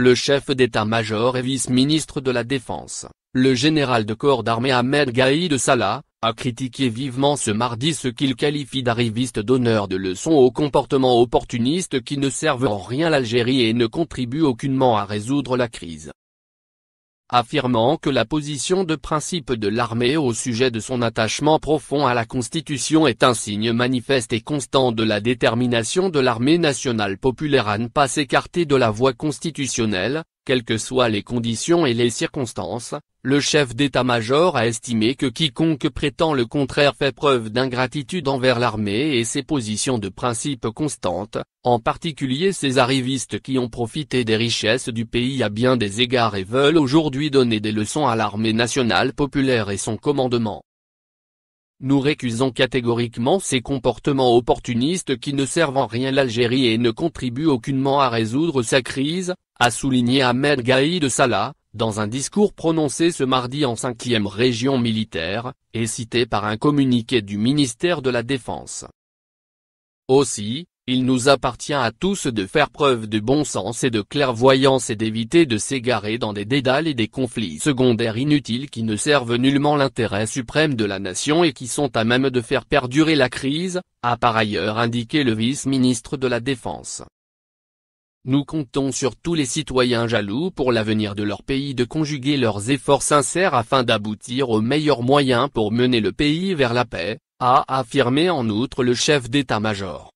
Le chef d'état-major et vice-ministre de la Défense, le général de corps d'armée Ahmed Gaïd Salah, a critiqué vivement ce mardi ce qu'il qualifie d'arriviste donneur de leçons au comportement opportuniste qui ne servent en rien l'Algérie et ne contribuent aucunement à résoudre la crise affirmant que la position de principe de l'armée au sujet de son attachement profond à la Constitution est un signe manifeste et constant de la détermination de l'armée nationale populaire à ne pas s'écarter de la voie constitutionnelle, quelles que soient les conditions et les circonstances, le chef d'état-major a estimé que quiconque prétend le contraire fait preuve d'ingratitude envers l'armée et ses positions de principe constantes, en particulier ces arrivistes qui ont profité des richesses du pays à bien des égards et veulent aujourd'hui donner des leçons à l'armée nationale populaire et son commandement. Nous récusons catégoriquement ces comportements opportunistes qui ne servent en rien l'Algérie et ne contribuent aucunement à résoudre sa crise, a souligné Ahmed Gaïd Salah, dans un discours prononcé ce mardi en 5 région militaire, et cité par un communiqué du ministère de la Défense. Aussi, il nous appartient à tous de faire preuve de bon sens et de clairvoyance et d'éviter de s'égarer dans des dédales et des conflits secondaires inutiles qui ne servent nullement l'intérêt suprême de la nation et qui sont à même de faire perdurer la crise, a par ailleurs indiqué le vice-ministre de la Défense. Nous comptons sur tous les citoyens jaloux pour l'avenir de leur pays de conjuguer leurs efforts sincères afin d'aboutir aux meilleurs moyens pour mener le pays vers la paix, a affirmé en outre le chef d'état-major.